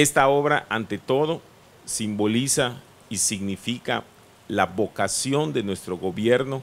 Esta obra, ante todo, simboliza y significa la vocación de nuestro gobierno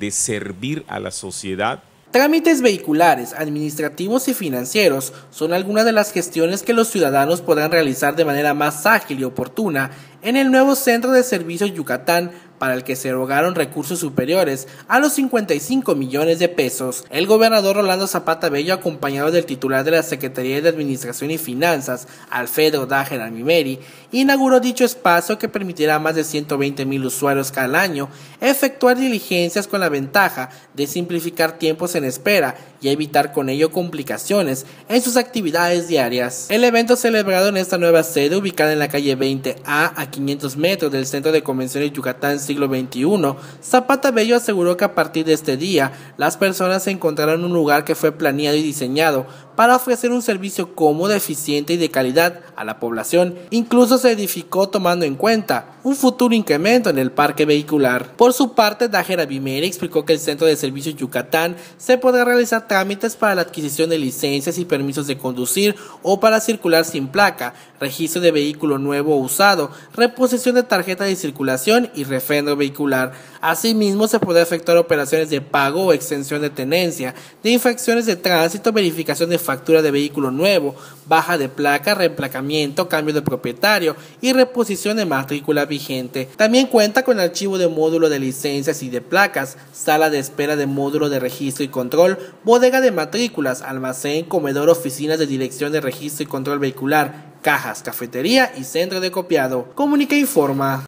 de servir a la sociedad Trámites vehiculares, administrativos y financieros son algunas de las gestiones que los ciudadanos podrán realizar de manera más ágil y oportuna en el nuevo Centro de Servicios Yucatán para el que se erogaron recursos superiores a los 55 millones de pesos. El gobernador Rolando Zapata Bello, acompañado del titular de la Secretaría de Administración y Finanzas, Alfredo Dajer Almimeri, inauguró dicho espacio que permitirá a más de 120 mil usuarios cada año efectuar diligencias con la ventaja de simplificar tiempos en espera y evitar con ello complicaciones en sus actividades diarias. El evento celebrado en esta nueva sede ubicada en la calle 20A a 500 metros del Centro de Convenciones Yucatán siglo XXI, Zapata Bello aseguró que a partir de este día las personas encontrarán un lugar que fue planeado y diseñado para ofrecer un servicio cómodo, eficiente y de calidad a la población. Incluso se edificó tomando en cuenta un futuro incremento en el parque vehicular. Por su parte, Dajera Bimeri explicó que el Centro de Servicios Yucatán se podrá realizar trámites para la adquisición de licencias y permisos de conducir o para circular sin placa, registro de vehículo nuevo o usado, reposición de tarjeta de circulación y referencia vehicular. Asimismo, se puede efectuar operaciones de pago o extensión de tenencia, de infracciones de tránsito, verificación de factura de vehículo nuevo, baja de placa, reemplacamiento, cambio de propietario y reposición de matrícula vigente. También cuenta con archivo de módulo de licencias y de placas, sala de espera de módulo de registro y control, bodega de matrículas, almacén, comedor, oficinas de dirección de registro y control vehicular, cajas, cafetería y centro de copiado. Comunica e Informa.